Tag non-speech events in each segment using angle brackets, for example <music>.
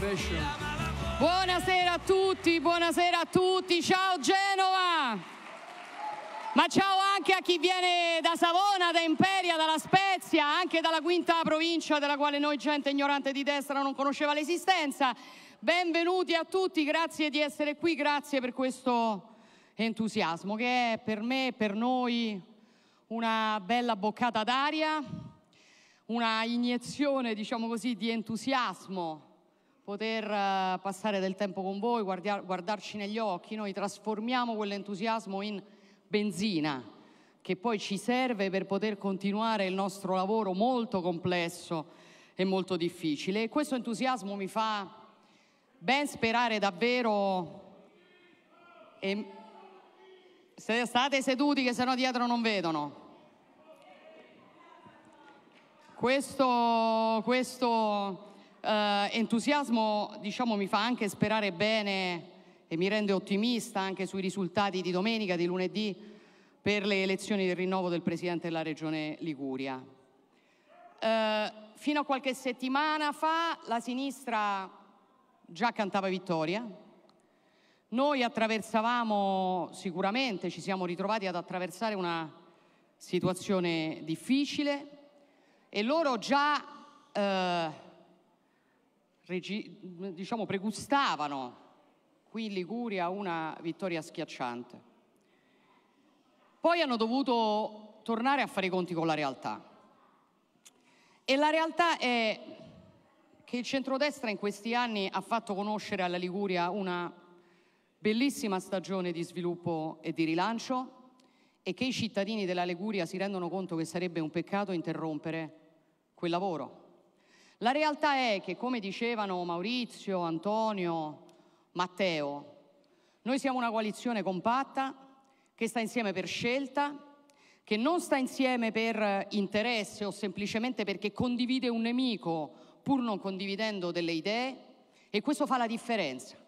Salvation. Buonasera a tutti, buonasera a tutti, ciao Genova! Ma ciao anche a chi viene da Savona, da Imperia, dalla Spezia, anche dalla quinta provincia della quale noi gente ignorante di destra non conosceva l'esistenza. Benvenuti a tutti, grazie di essere qui, grazie per questo entusiasmo che è per me, e per noi, una bella boccata d'aria, una iniezione, diciamo così, di entusiasmo poter eh, passare del tempo con voi, guardia- guardarci negli occhi, noi trasformiamo quell'entusiasmo in benzina che poi ci serve per poter continuare il nostro lavoro molto complesso e molto difficile. E questo entusiasmo mi fa ben sperare davvero. E... State seduti che sennò dietro non vedono. Questo, questo eh, entusiasmo diciamo, mi fa anche sperare bene e mi rende ottimista anche sui risultati di domenica, di lunedì, per le elezioni del rinnovo del Presidente della Regione Liguria. Eh, fino a qualche settimana fa la sinistra già cantava vittoria, noi attraversavamo sicuramente, ci siamo ritrovati ad attraversare una situazione difficile e loro già eh, diciamo, pregustavano qui in Liguria una vittoria schiacciante. Poi hanno dovuto tornare a fare i conti con la realtà. E la realtà è che il centrodestra in questi anni ha fatto conoscere alla Liguria una bellissima stagione di sviluppo e di rilancio e che i cittadini della Liguria si rendono conto che sarebbe un peccato interrompere quel lavoro. La realtà è che, come dicevano Maurizio, Antonio, Matteo, noi siamo una coalizione compatta che sta insieme per scelta, che non sta insieme per interesse o semplicemente perché condivide un nemico pur non condividendo delle idee e questo fa la differenza.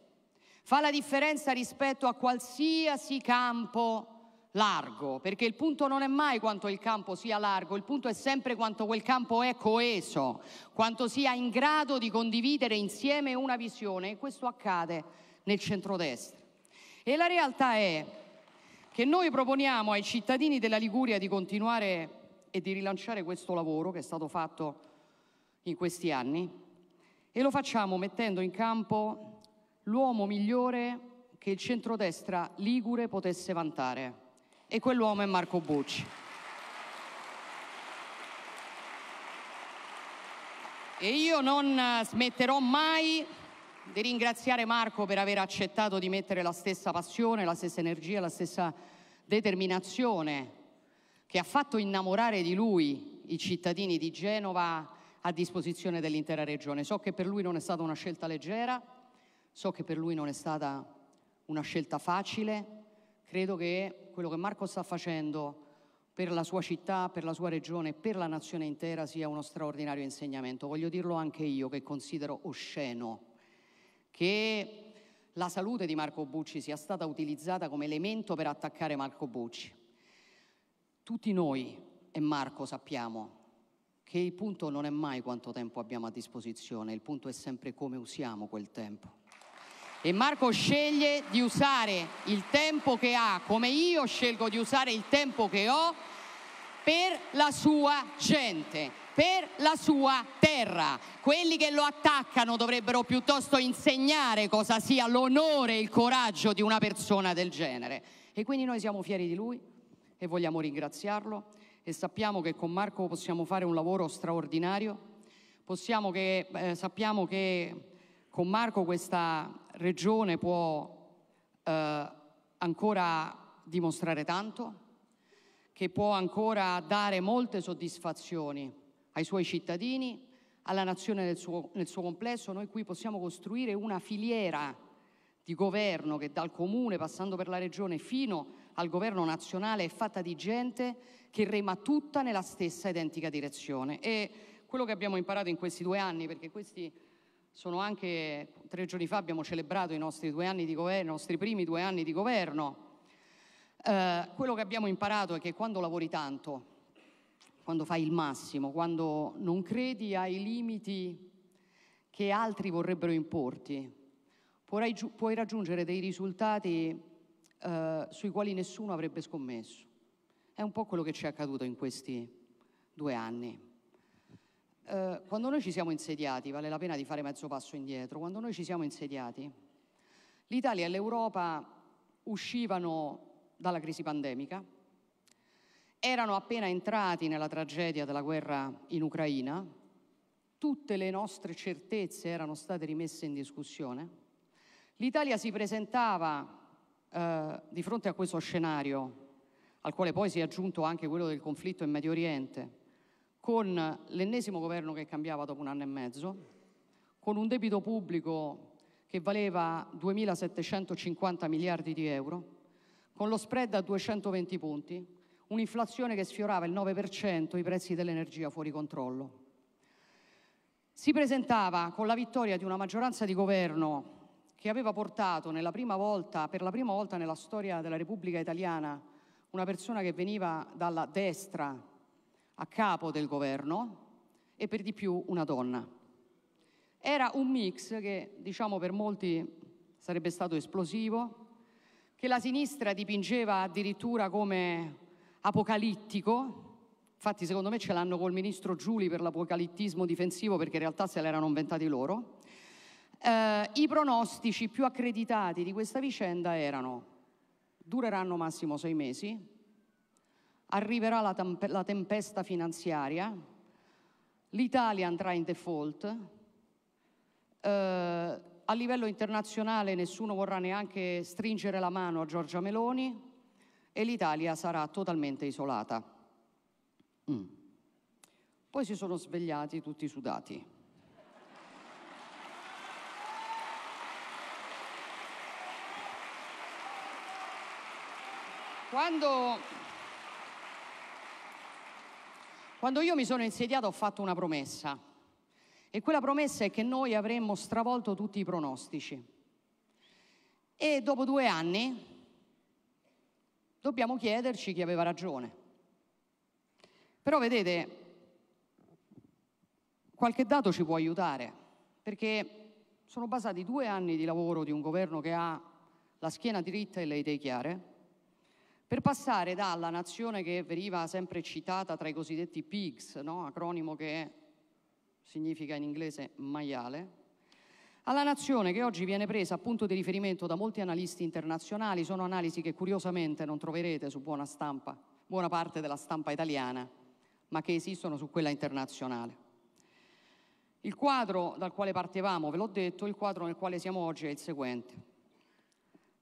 Fa la differenza rispetto a qualsiasi campo largo, perché il punto non è mai quanto il campo sia largo, il punto è sempre quanto quel campo è coeso, quanto sia in grado di condividere insieme una visione e questo accade nel centrodestra. E la realtà è che noi proponiamo ai cittadini della Liguria di continuare e di rilanciare questo lavoro che è stato fatto in questi anni e lo facciamo mettendo in campo l'uomo migliore che il centrodestra ligure potesse vantare e quell'uomo è Marco Bucci. E io non smetterò mai di ringraziare Marco per aver accettato di mettere la stessa passione, la stessa energia, la stessa determinazione che ha fatto innamorare di lui i cittadini di Genova a disposizione dell'intera regione. So che per lui non è stata una scelta leggera, so che per lui non è stata una scelta facile, credo che quello che Marco sta facendo per la sua città, per la sua regione, per la nazione intera sia uno straordinario insegnamento. Voglio dirlo anche io che considero osceno che la salute di Marco Bucci sia stata utilizzata come elemento per attaccare Marco Bucci. Tutti noi e Marco sappiamo che il punto non è mai quanto tempo abbiamo a disposizione, il punto è sempre come usiamo quel tempo e Marco sceglie di usare il tempo che ha, come io scelgo di usare il tempo che ho, per la sua gente, per la sua terra. Quelli che lo attaccano dovrebbero piuttosto insegnare cosa sia l'onore e il coraggio di una persona del genere. E quindi noi siamo fieri di lui e vogliamo ringraziarlo e sappiamo che con Marco possiamo fare un lavoro straordinario, che, eh, sappiamo che con Marco questa regione può eh, ancora dimostrare tanto, che può ancora dare molte soddisfazioni ai suoi cittadini, alla nazione nel suo, nel suo complesso. Noi qui possiamo costruire una filiera di governo che dal comune, passando per la regione, fino al governo nazionale è fatta di gente che rema tutta nella stessa identica direzione. E quello che abbiamo imparato in questi due anni, perché questi sono anche, tre giorni fa abbiamo celebrato i nostri due anni di governo, i nostri primi due anni di governo. Eh, quello che abbiamo imparato è che quando lavori tanto, quando fai il massimo, quando non credi ai limiti che altri vorrebbero importi, puoi, puoi raggiungere dei risultati eh, sui quali nessuno avrebbe scommesso. È un po' quello che ci è accaduto in questi due anni. Eh, quando noi ci siamo insediati, vale la pena di fare mezzo passo indietro, quando noi ci siamo insediati, l'Italia e l'Europa uscivano dalla crisi pandemica, erano appena entrati nella tragedia della guerra in Ucraina, tutte le nostre certezze erano state rimesse in discussione, l'Italia si presentava eh, di fronte a questo scenario, al quale poi si è aggiunto anche quello del conflitto in Medio Oriente, con l'ennesimo governo che cambiava dopo un anno e mezzo, con un debito pubblico che valeva 2.750 miliardi di euro, con lo spread a 220 punti, un'inflazione che sfiorava il 9%, i prezzi dell'energia fuori controllo. Si presentava con la vittoria di una maggioranza di governo che aveva portato volta, per la prima volta nella storia della Repubblica italiana una persona che veniva dalla destra a capo del governo e per di più una donna. Era un mix che, diciamo, per molti sarebbe stato esplosivo, che la sinistra dipingeva addirittura come apocalittico, Infatti, secondo me ce l'hanno col ministro Giuli per l'apocalittismo difensivo perché in realtà se l'erano inventati loro. Eh, I pronostici più accreditati di questa vicenda erano dureranno massimo sei mesi, arriverà la, temp la tempesta finanziaria, l'Italia andrà in default, eh, a livello internazionale nessuno vorrà neanche stringere la mano a Giorgia Meloni e l'Italia sarà totalmente isolata. Mm. Poi si sono svegliati tutti sudati. Quando quando io mi sono insediato ho fatto una promessa e quella promessa è che noi avremmo stravolto tutti i pronostici. E dopo due anni dobbiamo chiederci chi aveva ragione. Però vedete, qualche dato ci può aiutare, perché sono basati due anni di lavoro di un governo che ha la schiena dritta e le idee chiare, per passare dalla nazione che veniva sempre citata tra i cosiddetti PIGS, no? acronimo che significa in inglese maiale, alla nazione che oggi viene presa a punto di riferimento da molti analisti internazionali, sono analisi che curiosamente non troverete su buona stampa, buona parte della stampa italiana, ma che esistono su quella internazionale. Il quadro dal quale partevamo, ve l'ho detto, il quadro nel quale siamo oggi è il seguente.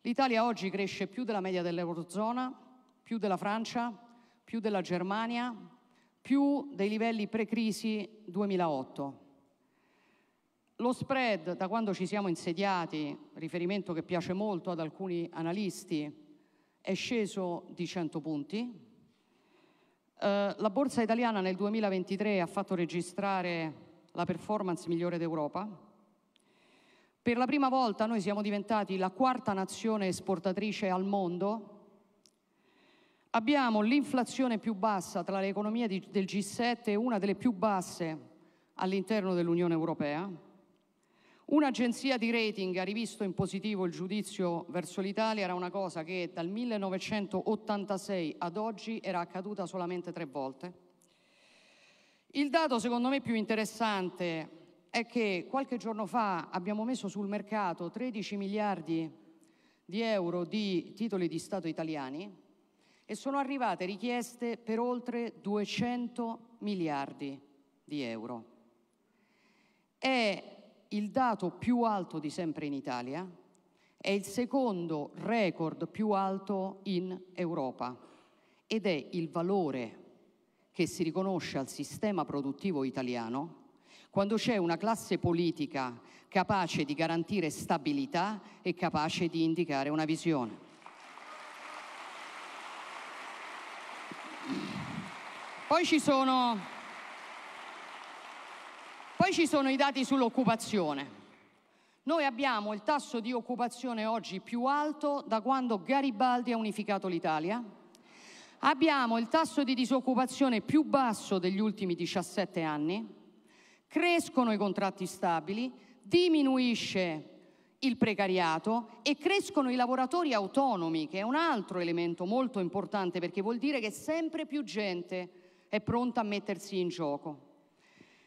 L'Italia oggi cresce più della media dell'Eurozona, più della Francia, più della Germania, più dei livelli pre-crisi 2008. Lo spread, da quando ci siamo insediati, riferimento che piace molto ad alcuni analisti, è sceso di 100 punti. Eh, la borsa italiana nel 2023 ha fatto registrare la performance migliore d'Europa, per la prima volta noi siamo diventati la quarta nazione esportatrice al mondo. Abbiamo l'inflazione più bassa tra le economie di, del G7 e una delle più basse all'interno dell'Unione Europea. Un'agenzia di rating ha rivisto in positivo il giudizio verso l'Italia, era una cosa che dal 1986 ad oggi era accaduta solamente tre volte. Il dato secondo me più interessante è che qualche giorno fa abbiamo messo sul mercato 13 miliardi di euro di titoli di Stato italiani e sono arrivate richieste per oltre 200 miliardi di euro. È il dato più alto di sempre in Italia, è il secondo record più alto in Europa ed è il valore che si riconosce al sistema produttivo italiano quando c'è una classe politica capace di garantire stabilità e capace di indicare una visione. Poi ci sono, poi ci sono i dati sull'occupazione. Noi abbiamo il tasso di occupazione oggi più alto da quando Garibaldi ha unificato l'Italia. Abbiamo il tasso di disoccupazione più basso degli ultimi 17 anni crescono i contratti stabili, diminuisce il precariato e crescono i lavoratori autonomi, che è un altro elemento molto importante perché vuol dire che sempre più gente è pronta a mettersi in gioco.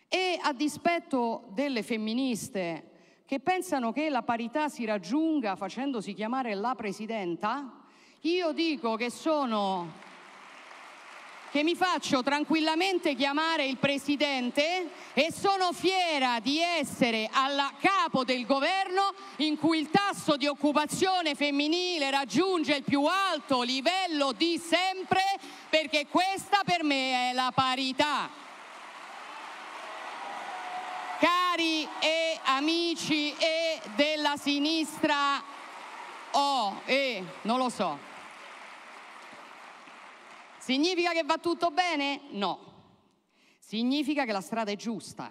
E a dispetto delle femministe che pensano che la parità si raggiunga facendosi chiamare la presidenta, io dico che sono che mi faccio tranquillamente chiamare il Presidente e sono fiera di essere alla capo del governo in cui il tasso di occupazione femminile raggiunge il più alto livello di sempre perché questa per me è la parità. Cari e amici e della sinistra oh, e eh, non lo so. Significa che va tutto bene? No. Significa che la strada è giusta.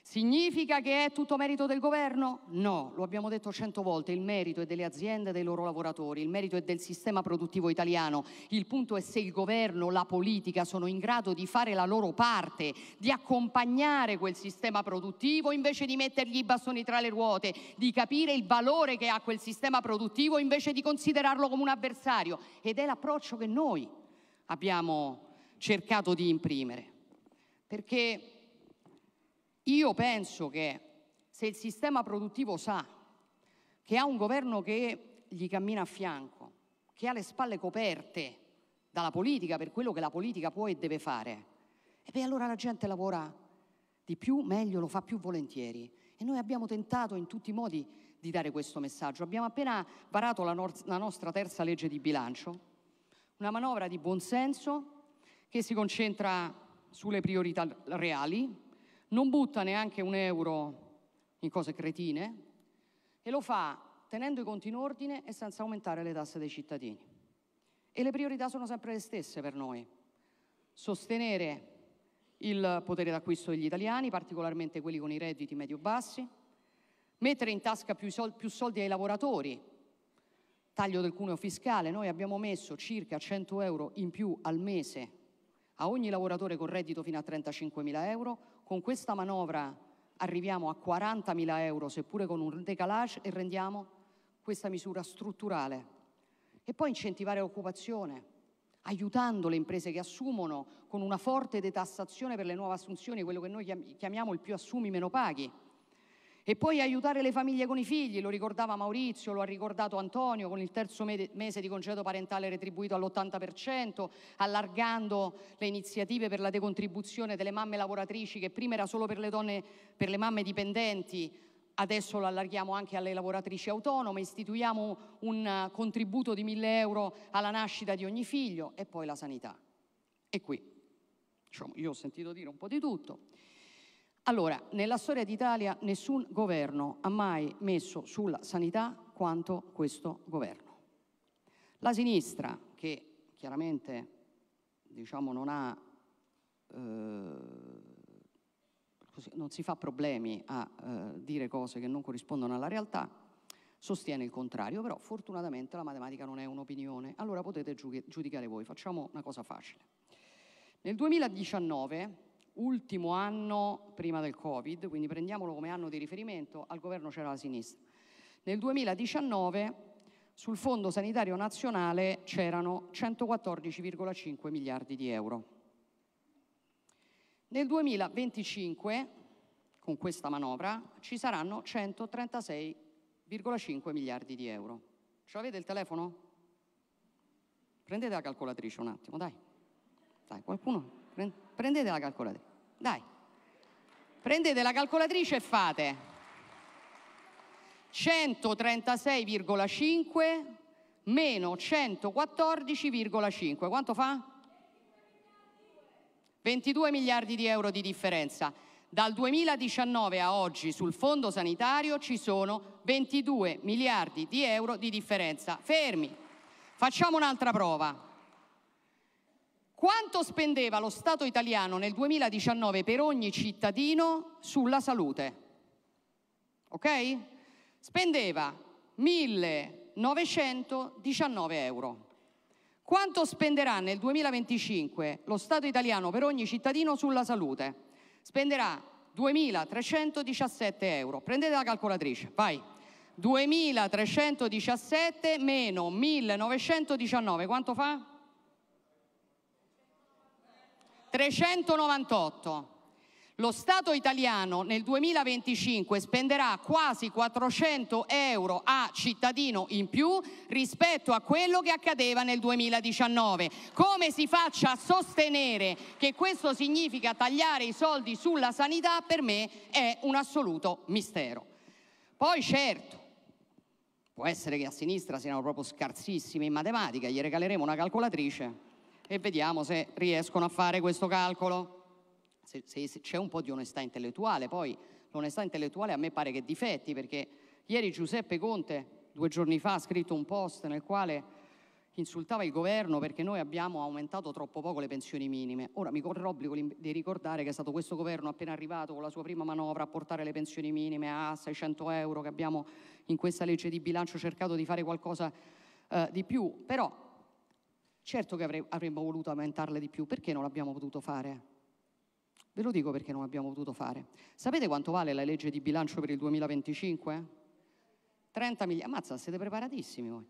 Significa che è tutto merito del governo? No, lo abbiamo detto cento volte, il merito è delle aziende e dei loro lavoratori, il merito è del sistema produttivo italiano. Il punto è se il governo, la politica sono in grado di fare la loro parte, di accompagnare quel sistema produttivo invece di mettergli i bastoni tra le ruote, di capire il valore che ha quel sistema produttivo invece di considerarlo come un avversario. Ed è l'approccio che noi abbiamo cercato di imprimere. Perché io penso che se il sistema produttivo sa che ha un governo che gli cammina a fianco, che ha le spalle coperte dalla politica per quello che la politica può e deve fare, e beh allora la gente lavora di più, meglio, lo fa più volentieri. E noi abbiamo tentato in tutti i modi di dare questo messaggio. Abbiamo appena varato la, no- la nostra terza legge di bilancio una manovra di buonsenso che si concentra sulle priorità reali, non butta neanche un euro in cose cretine e lo fa tenendo i conti in ordine e senza aumentare le tasse dei cittadini. E le priorità sono sempre le stesse per noi. Sostenere il potere d'acquisto degli italiani, particolarmente quelli con i redditi medio-bassi, mettere in tasca più soldi ai lavoratori, taglio del cuneo fiscale, noi abbiamo messo circa 100 euro in più al mese a ogni lavoratore con reddito fino a 35.000 euro, con questa manovra arriviamo a 40.000 euro, seppure con un decalage, e rendiamo questa misura strutturale. E poi incentivare l'occupazione, aiutando le imprese che assumono con una forte detassazione per le nuove assunzioni, quello che noi chiamiamo il più assumi meno paghi e poi aiutare le famiglie con i figli, lo ricordava Maurizio, lo ha ricordato Antonio, con il terzo mese di congedo parentale retribuito all'80%, allargando le iniziative per la decontribuzione delle mamme lavoratrici, che prima era solo per le donne, per le mamme dipendenti, adesso lo allarghiamo anche alle lavoratrici autonome, istituiamo un contributo di 1000 euro alla nascita di ogni figlio e poi la sanità. E qui, diciamo, io ho sentito dire un po' di tutto. Allora, nella storia d'Italia nessun governo ha mai messo sulla sanità quanto questo governo. La sinistra, che chiaramente diciamo, non, ha, eh, non si fa problemi a eh, dire cose che non corrispondono alla realtà, sostiene il contrario, però fortunatamente la matematica non è un'opinione, allora potete giudicare voi, facciamo una cosa facile. Nel 2019 ultimo anno prima del Covid, quindi prendiamolo come anno di riferimento, al governo c'era la sinistra. Nel 2019 sul Fondo Sanitario Nazionale c'erano 114,5 miliardi di euro. Nel 2025, con questa manovra, ci saranno 136,5 miliardi di euro. Ce l'avete il telefono? Prendete la calcolatrice un attimo, dai. Dai, qualcuno Prendete la calcolatrice. Dai. Prendete la calcolatrice e fate 136,5 meno 114,5. Quanto fa? 22 miliardi di euro di differenza. Dal 2019 a oggi sul fondo sanitario ci sono 22 miliardi di euro di differenza. Fermi. Facciamo un'altra prova. Quanto spendeva lo Stato italiano nel 2019 per ogni cittadino sulla salute? Ok? Spendeva 1.919 euro. Quanto spenderà nel 2025 lo Stato italiano per ogni cittadino sulla salute? Spenderà 2.317 euro. Prendete la calcolatrice, vai. 2.317 meno 1.919, quanto fa? 398. Lo Stato italiano nel 2025 spenderà quasi 400 euro a cittadino in più rispetto a quello che accadeva nel 2019. Come si faccia a sostenere che questo significa tagliare i soldi sulla sanità per me è un assoluto mistero. Poi certo, può essere che a sinistra siano proprio scarsissimi in matematica, gli regaleremo una calcolatrice e vediamo se riescono a fare questo calcolo. Se, se, se c'è un po' di onestà intellettuale, poi l'onestà intellettuale a me pare che difetti, perché ieri Giuseppe Conte, due giorni fa, ha scritto un post nel quale insultava il governo perché noi abbiamo aumentato troppo poco le pensioni minime. Ora mi corre l'obbligo di ricordare che è stato questo governo appena arrivato con la sua prima manovra a portare le pensioni minime a 600 euro che abbiamo in questa legge di bilancio cercato di fare qualcosa eh, di più. Però Certo che avremmo voluto aumentarle di più, perché non l'abbiamo potuto fare? Ve lo dico perché non abbiamo potuto fare. Sapete quanto vale la legge di bilancio per il 2025? 30 miliardi. Mazza, siete preparatissimi voi.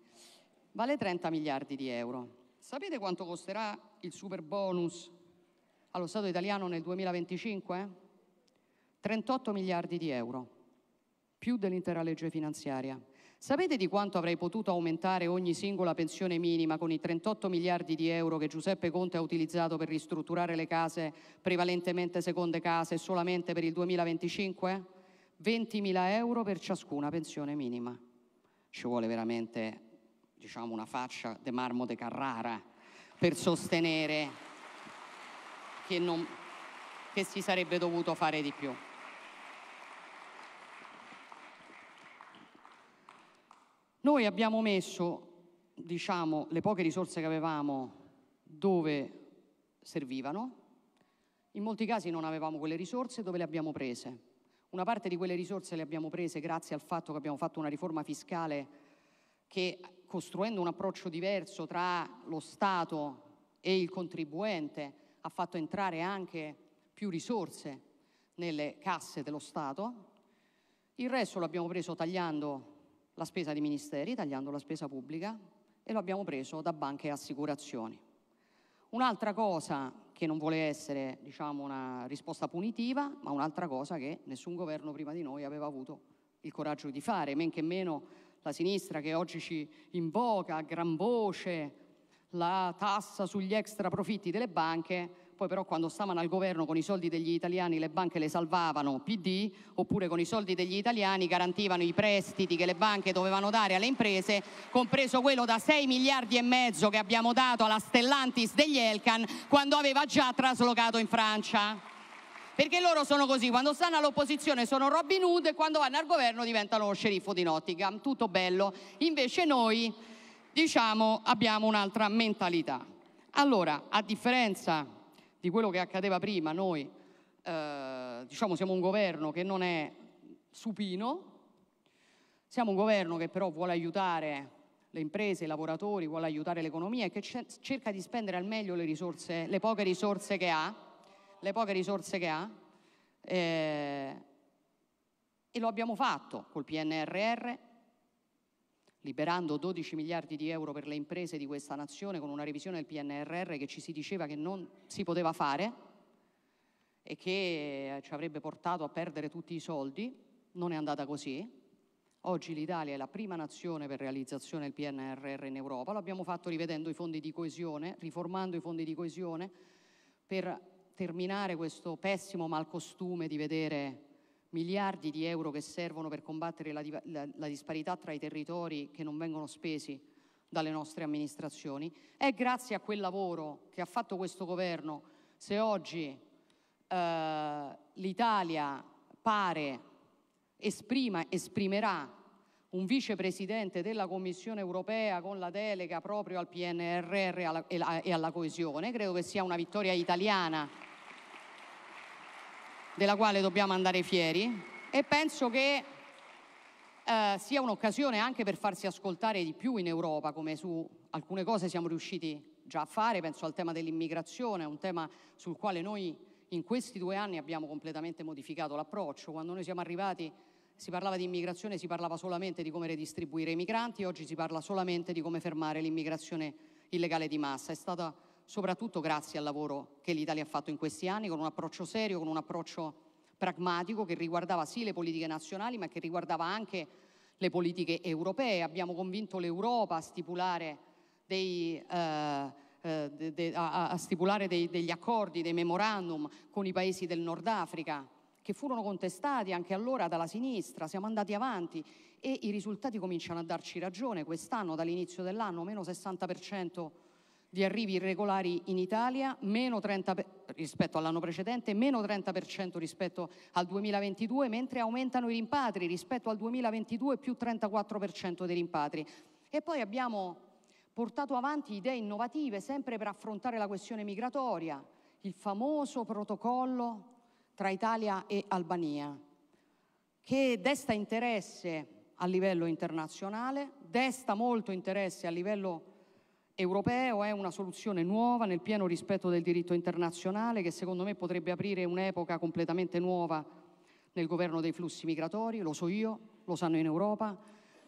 Vale 30 miliardi di euro. Sapete quanto costerà il super bonus allo Stato italiano nel 2025? 38 miliardi di euro, più dell'intera legge finanziaria. Sapete di quanto avrei potuto aumentare ogni singola pensione minima con i 38 miliardi di euro che Giuseppe Conte ha utilizzato per ristrutturare le case, prevalentemente seconde case, solamente per il 2025? 20 mila euro per ciascuna pensione minima. Ci vuole veramente diciamo, una faccia de marmo de Carrara per sostenere che, non, che si sarebbe dovuto fare di più. Noi abbiamo messo, diciamo, le poche risorse che avevamo dove servivano, in molti casi non avevamo quelle risorse, dove le abbiamo prese? Una parte di quelle risorse le abbiamo prese grazie al fatto che abbiamo fatto una riforma fiscale che costruendo un approccio diverso tra lo Stato e il contribuente ha fatto entrare anche più risorse nelle casse dello Stato. Il resto lo abbiamo preso tagliando la spesa di ministeri, tagliando la spesa pubblica, e lo abbiamo preso da banche e assicurazioni. Un'altra cosa che non vuole essere diciamo, una risposta punitiva, ma un'altra cosa che nessun governo prima di noi aveva avuto il coraggio di fare, men che meno la sinistra che oggi ci invoca a gran voce la tassa sugli extra profitti delle banche, poi però quando stavano al governo con i soldi degli italiani le banche le salvavano PD, oppure con i soldi degli italiani garantivano i prestiti che le banche dovevano dare alle imprese, compreso quello da 6 miliardi e mezzo che abbiamo dato alla Stellantis degli Elkan quando aveva già traslocato in Francia. Perché loro sono così, quando stanno all'opposizione sono Robin Hood e quando vanno al governo diventano lo sceriffo di Nottingham, tutto bello. Invece noi, diciamo, abbiamo un'altra mentalità. Allora, a differenza di quello che accadeva prima, noi eh, diciamo siamo un governo che non è supino, siamo un governo che però vuole aiutare le imprese, i lavoratori, vuole aiutare l'economia e che cerca di spendere al meglio le risorse, le poche risorse che ha, le poche risorse che ha eh, e lo abbiamo fatto col PNRR, liberando 12 miliardi di euro per le imprese di questa nazione con una revisione del PNRR che ci si diceva che non si poteva fare e che eh, ci avrebbe portato a perdere tutti i soldi, non è andata così. Oggi l'Italia è la prima nazione per realizzazione del PNRR in Europa, l'abbiamo fatto rivedendo i fondi di coesione, riformando i fondi di coesione per terminare questo pessimo malcostume di vedere miliardi di euro che servono per combattere la, la, la, disparità tra i territori che non vengono spesi dalle nostre amministrazioni, è grazie a quel lavoro che ha fatto questo governo se oggi eh, l'Italia pare esprima, esprimerà un vicepresidente della Commissione europea con la delega proprio al PNRR e alla coesione, credo che sia una vittoria italiana della quale dobbiamo andare fieri e penso che eh, sia un'occasione anche per farsi ascoltare di più in Europa, come su alcune cose siamo riusciti già a fare, penso al tema dell'immigrazione, un tema sul quale noi in questi due anni abbiamo completamente modificato l'approccio. Quando noi siamo arrivati si parlava di immigrazione, si parlava solamente di come redistribuire i migranti, oggi si parla solamente di come fermare l'immigrazione illegale di massa. È stata soprattutto grazie al lavoro che l'Italia ha fatto in questi anni, con un approccio serio, con un approccio pragmatico che riguardava sì le politiche nazionali, ma che riguardava anche le politiche europee. Abbiamo convinto l'Europa a stipulare, dei, eh, eh de, de, a, a stipulare dei, degli accordi, dei memorandum con i paesi del Nord Africa, che furono contestati anche allora dalla sinistra, siamo andati avanti e i risultati cominciano a darci ragione. Quest'anno, dall'inizio dell'anno, meno 60% di arrivi irregolari in Italia, meno 30 rispetto all'anno precedente, meno 30% rispetto al 2022, mentre aumentano i rimpatri rispetto al 2022 più 34% dei rimpatri. E poi abbiamo portato avanti idee innovative sempre per affrontare la questione migratoria, il famoso protocollo tra Italia e Albania, che desta interesse a livello internazionale, desta molto interesse a livello europeo è una soluzione nuova nel pieno rispetto del diritto internazionale che secondo me potrebbe aprire un'epoca completamente nuova nel governo dei flussi migratori, lo so io, lo sanno in Europa,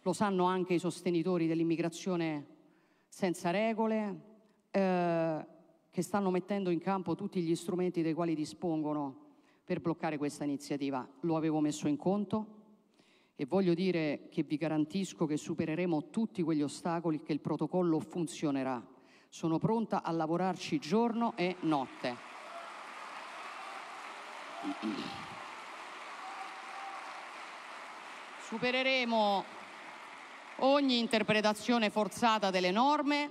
lo sanno anche i sostenitori dell'immigrazione senza regole, eh, che stanno mettendo in campo tutti gli strumenti dei quali dispongono per bloccare questa iniziativa. Lo avevo messo in conto, e voglio dire che vi garantisco che supereremo tutti quegli ostacoli e che il protocollo funzionerà. Sono pronta a lavorarci giorno e notte. Supereremo ogni interpretazione forzata delle norme,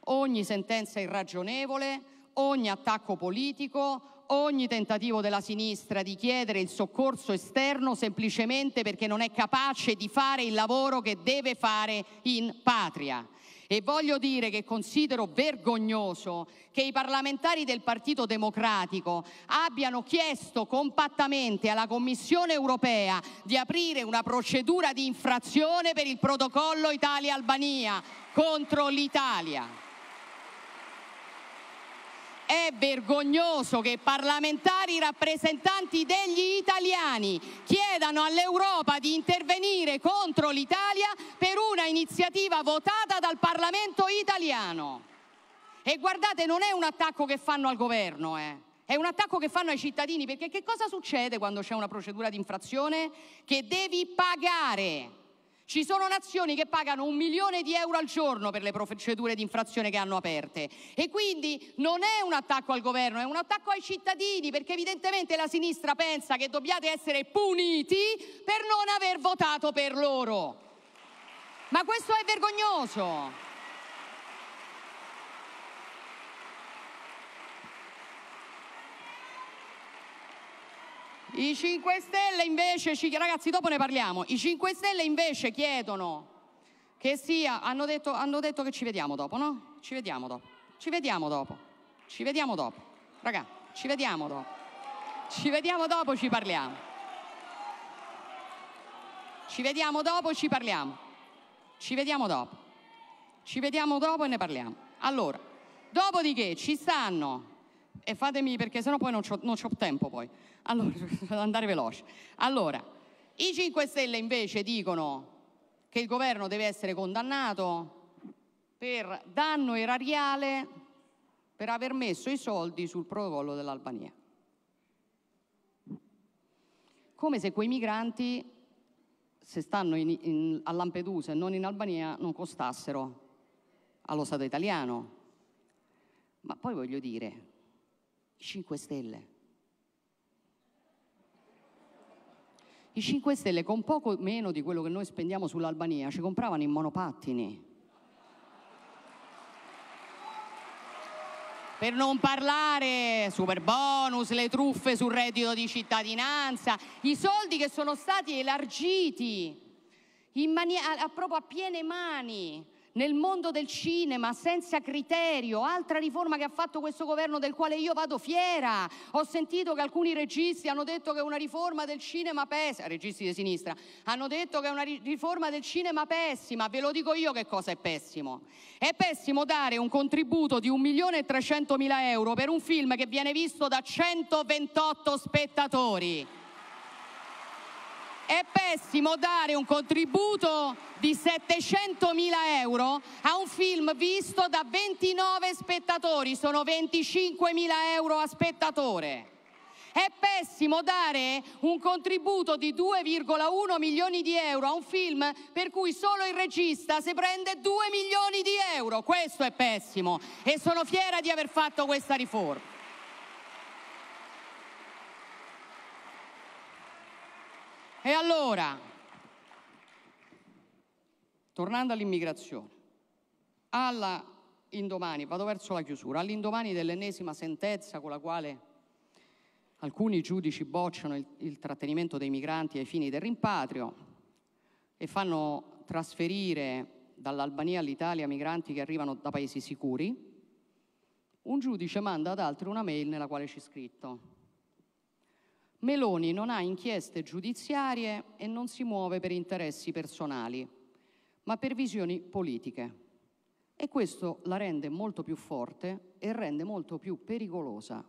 ogni sentenza irragionevole, ogni attacco politico, ogni tentativo della sinistra di chiedere il soccorso esterno semplicemente perché non è capace di fare il lavoro che deve fare in patria. E voglio dire che considero vergognoso che i parlamentari del Partito Democratico abbiano chiesto compattamente alla Commissione europea di aprire una procedura di infrazione per il protocollo Italia-Albania contro l'Italia. È vergognoso che parlamentari rappresentanti degli italiani chiedano all'Europa di intervenire contro l'Italia per una iniziativa votata dal Parlamento italiano. E guardate, non è un attacco che fanno al governo, eh. è un attacco che fanno ai cittadini, perché che cosa succede quando c'è una procedura di infrazione? Che devi pagare ci sono nazioni che pagano un milione di euro al giorno per le procedure di infrazione che hanno aperte e quindi non è un attacco al governo, è un attacco ai cittadini perché evidentemente la sinistra pensa che dobbiate essere puniti per non aver votato per loro. Ma questo è vergognoso. I 5 Stelle invece, ci, ragazzi dopo ne parliamo, i 5 Stelle invece chiedono che sia, hanno detto, hanno detto che ci vediamo dopo, no? Ci vediamo dopo, ci vediamo dopo, ci vediamo dopo, raga, ci vediamo dopo, ci vediamo dopo, ci parliamo. Ci vediamo dopo, ci parliamo. Ci vediamo dopo. Ci vediamo dopo e ne parliamo. Allora, dopodiché ci stanno e fatemi perché sennò poi non ho tempo poi. Allora, <laughs> andare veloce. Allora, i 5 Stelle invece dicono che il governo deve essere condannato per danno erariale per aver messo i soldi sul protocollo dell'Albania. Come se quei migranti, se stanno in, in, a Lampedusa e non in Albania, non costassero allo Stato italiano. Ma poi voglio dire, 5 Stelle. I 5 Stelle con poco meno di quello che noi spendiamo sull'Albania ci compravano in monopattini. Per non parlare super bonus, le truffe sul reddito di cittadinanza, i soldi che sono stati elargiti mani- a, a, proprio a piene mani nel mondo del cinema senza criterio, altra riforma che ha fatto questo governo del quale io vado fiera. Ho sentito che alcuni registi hanno detto che una riforma del cinema pessima, registi di sinistra, hanno detto che è una riforma del cinema pessima, ve lo dico io che cosa è pessimo. È pessimo dare un contributo di 1.300.000 euro per un film che viene visto da 128 spettatori è pessimo dare un contributo di 700 mila euro a un film visto da 29 spettatori, sono 25 mila euro a spettatore. È pessimo dare un contributo di 2,1 milioni di euro a un film per cui solo il regista si prende 2 milioni di euro. Questo è pessimo e sono fiera di aver fatto questa riforma. E allora, tornando all'immigrazione, all'indomani, vado verso la chiusura, all'indomani dell'ennesima sentenza con la quale alcuni giudici bocciano il, il trattenimento dei migranti ai fini del rimpatrio e fanno trasferire dall'Albania all'Italia migranti che arrivano da paesi sicuri, un giudice manda ad altri una mail nella quale c'è scritto Meloni non ha inchieste giudiziarie e non si muove per interessi personali, ma per visioni politiche. E questo la rende molto più forte e rende molto più pericolosa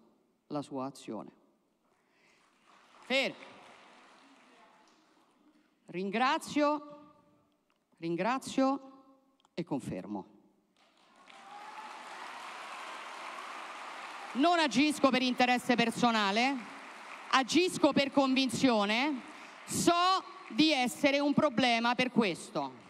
la sua azione. Fermi. Ringrazio, ringrazio e confermo. Non agisco per interesse personale agisco per convinzione, so di essere un problema per questo.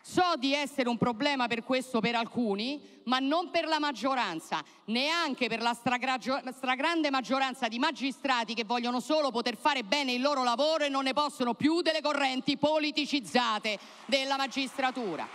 So di essere un problema per questo per alcuni, ma non per la maggioranza, neanche per la stragrande maggioranza di magistrati che vogliono solo poter fare bene il loro lavoro e non ne possono più delle correnti politicizzate della magistratura.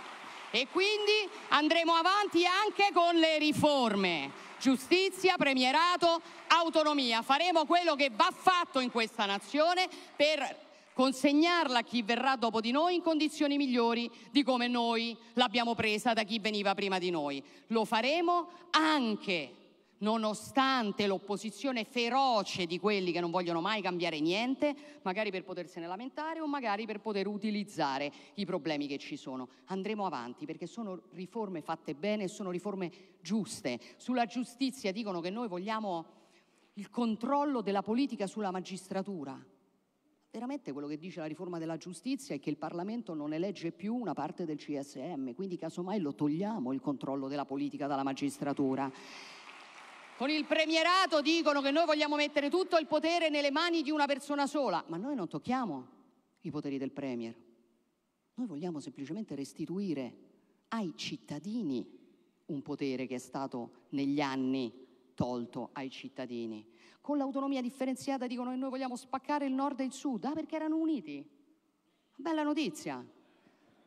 E quindi andremo avanti anche con le riforme giustizia, premierato, autonomia. Faremo quello che va fatto in questa nazione per consegnarla a chi verrà dopo di noi in condizioni migliori di come noi l'abbiamo presa da chi veniva prima di noi. Lo faremo anche nonostante l'opposizione feroce di quelli che non vogliono mai cambiare niente, magari per potersene lamentare o magari per poter utilizzare i problemi che ci sono. Andremo avanti perché sono riforme fatte bene e sono riforme giuste. Sulla giustizia dicono che noi vogliamo il controllo della politica sulla magistratura. Veramente quello che dice la riforma della giustizia è che il Parlamento non elegge più una parte del CSM, quindi casomai lo togliamo il controllo della politica dalla magistratura. Con il premierato dicono che noi vogliamo mettere tutto il potere nelle mani di una persona sola, ma noi non tocchiamo i poteri del premier. Noi vogliamo semplicemente restituire ai cittadini un potere che è stato negli anni tolto ai cittadini. Con l'autonomia differenziata dicono che noi vogliamo spaccare il nord e il sud, ah perché erano uniti. Bella notizia.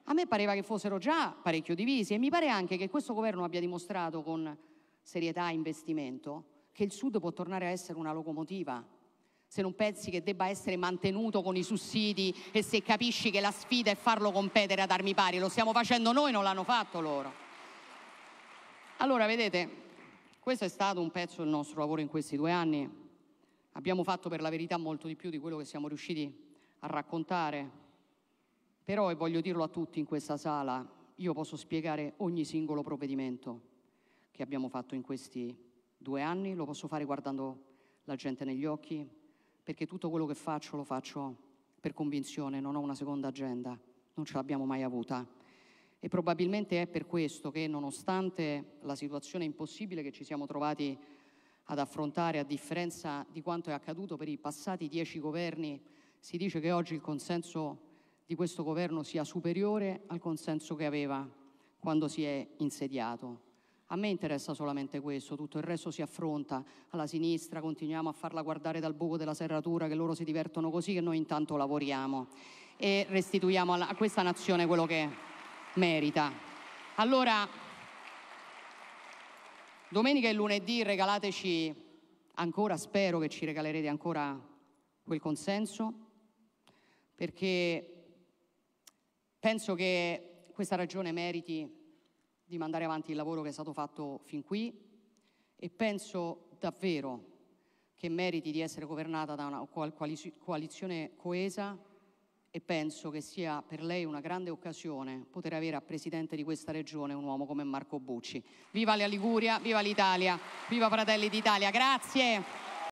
A me pareva che fossero già parecchio divisi e mi pare anche che questo governo abbia dimostrato con serietà e investimento, che il Sud può tornare a essere una locomotiva. Se non pensi che debba essere mantenuto con i sussidi e se capisci che la sfida è farlo competere ad armi pari, lo stiamo facendo noi, non l'hanno fatto loro. Allora, vedete, questo è stato un pezzo del nostro lavoro in questi due anni. Abbiamo fatto per la verità molto di più di quello che siamo riusciti a raccontare. Però, e voglio dirlo a tutti in questa sala, io posso spiegare ogni singolo provvedimento che abbiamo fatto in questi due anni, lo posso fare guardando la gente negli occhi, perché tutto quello che faccio lo faccio per convinzione, non ho una seconda agenda, non ce l'abbiamo mai avuta. E probabilmente è per questo che, nonostante la situazione impossibile che ci siamo trovati ad affrontare, a differenza di quanto è accaduto per i passati dieci governi, si dice che oggi il consenso di questo governo sia superiore al consenso che aveva quando si è insediato. A me interessa solamente questo, tutto il resto si affronta alla sinistra, continuiamo a farla guardare dal buco della serratura che loro si divertono così che noi intanto lavoriamo e restituiamo a questa nazione quello che merita. Allora, domenica e lunedì regalateci ancora, spero che ci regalerete ancora quel consenso, perché penso che questa ragione meriti di mandare avanti il lavoro che è stato fatto fin qui e penso davvero che meriti di essere governata da una coalizione coesa e penso che sia per lei una grande occasione poter avere a presidente di questa regione un uomo come Marco Bucci. Viva la Liguria, viva l'Italia, viva Fratelli d'Italia. Grazie.